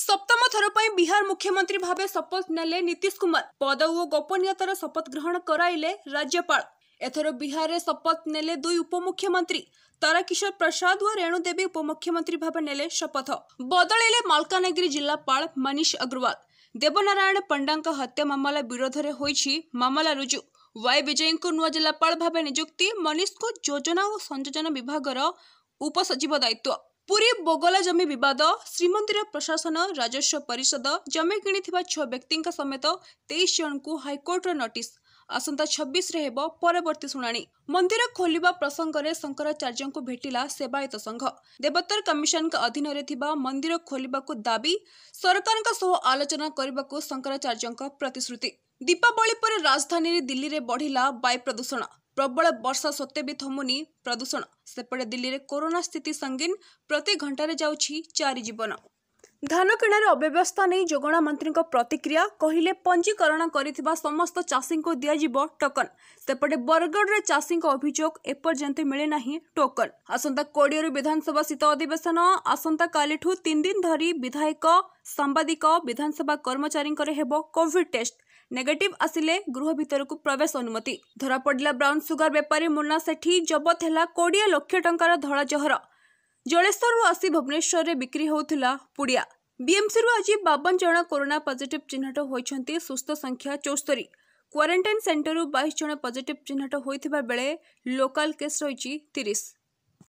ସପ୍ତମ ଥର ପାଇଁ ବିହାର ମୁଖ୍ୟମନ୍ତ୍ରୀ ଭାବେ ଶପଥ ନେଲେ ନୀତିଶ କୁମାର ପଦ ଓ ଗୋପନୀୟତାର ଶପଥ ଗ୍ରହଣ କରାଇଲେ ରାଜ୍ୟପାଳ ଏଥର ବିହାରରେ ଶପଥ ନେଲେ ଦୁଇ ଉପମୁଖ୍ୟମନ୍ତ୍ରୀ ତାରାକିଶୋର ପ୍ରସାଦ ଓ ରେଣୁ ଦେବୀ ଉପମୁଖ୍ୟମନ୍ତ୍ରୀ ଭାବେ ନେଲେ ଶପଥ ବଦଳିଲେ ମାଲକାନଗିରି ଜିଲ୍ଲାପାଳ ମନୀଷ ଅଗ୍ରୱାଲ ଦେବନାରାୟଣ ପଣ୍ଡାଙ୍କ ହତ୍ୟା ମାମଲା ବିରୋଧରେ ହୋଇଛି ମାମଲା ରୁଜୁ ୱାଇ ବିଜୟଙ୍କୁ ନୂଆ ଜିଲ୍ଲାପାଳ ଭାବେ ନିଯୁକ୍ତି ମନୀଷଙ୍କୁ ଯୋଜନା ଓ ସଂଯୋଜନା ବିଭାଗର ଉପସଚିବ ଦାୟିତ୍ୱ पुरी बोगला जमि बिद श्रीमंदिर प्रशासन राजस्व परिषद जमि कि व्यक्ति समेस जनको हैकर्टी आसिसी शुना खोलि प्रसङ्गले शङ्कराचार्य भेटिला संघ देवतर कमिसन अधीन मन्दिर खोलि दावी सरकारको सो आलोचना शङ्कराचार्य प्रतिश्रुति दीपावली राजधानी दिल्ली बढिला वायु प्रदूषण ପ୍ରବଳ ବର୍ଷା ସତ୍ତ୍ୱେ ବି ଥମୁନି ପ୍ରଦୂଷଣ ସେପଟେ ଦିଲ୍ଲୀରେ କରୋନା ସ୍ଥିତି ସଙ୍ଗୀନ ପ୍ରତି ଘଣ୍ଟାରେ ଯାଉଛି ଚାରି ଜୀବନ ଧାନ କିଣାରେ ଅବ୍ୟବସ୍ଥା ନେଇ ଯୋଗାଣ ମନ୍ତ୍ରୀଙ୍କ ପ୍ରତିକ୍ରିୟା କହିଲେ ପଞ୍ଜୀକରଣ କରିଥିବା ସମସ୍ତ ଚାଷୀଙ୍କୁ ଦିଆଯିବ ଟୋକନ୍ ସେପଟେ ବରଗଡ଼ରେ ଚାଷୀଙ୍କ ଅଭିଯୋଗ ଏପର୍ଯ୍ୟନ୍ତ ମିଳିନାହିଁ ଟୋକନ୍ ଆସନ୍ତା କୋଡ଼ିଏରୁ ବିଧାନସଭା ଶୀତ ଅଧିବେଶନ ଆସନ୍ତାକାଲିଠୁ ତିନି ଦିନ ଧରି ବିଧାୟକ ସାମ୍ବାଦିକ ବିଧାନସଭା କର୍ମଚାରୀଙ୍କର ହେବ କୋଭିଡ୍ ଟେଷ୍ଟ ନେଗେଟିଭ୍ ଆସିଲେ ଗୃହ ଭିତରକୁ ପ୍ରବେଶ ଅନୁମତି ଧରାପଡ଼ିଲା ବ୍ରାଉନ୍ ସୁଗାର ବେପାରୀ ମୁନା ସେଠି ଜବତ ହେଲା କୋଡ଼ିଏ ଲକ୍ଷ ଟଙ୍କାର ଧଳା ଜହର ଜଳେଶ୍ୱରରୁ ଆସି ଭୁବନେଶ୍ୱରରେ ବିକ୍ରି ହେଉଥିଲା ପୁଡ଼ିଆ ବିଏମ୍ସିରୁ ଆଜି ବାବନ ଜଣ କରୋନା ପଜିଟିଭ୍ ଚିହ୍ନଟ ହୋଇଛନ୍ତି ସୁସ୍ଥ ସଂଖ୍ୟା ଚଉସ୍ତରୀ କ୍ୱାରେଣ୍ଟାଇନ୍ ସେଣ୍ଟରରୁ ବାଇଶ ଜଣ ପଜିଟିଭ୍ ଚିହ୍ନଟ ହୋଇଥିବା ବେଳେ ଲୋକାଲ୍ କେସ୍ ରହିଛି ତିରିଶ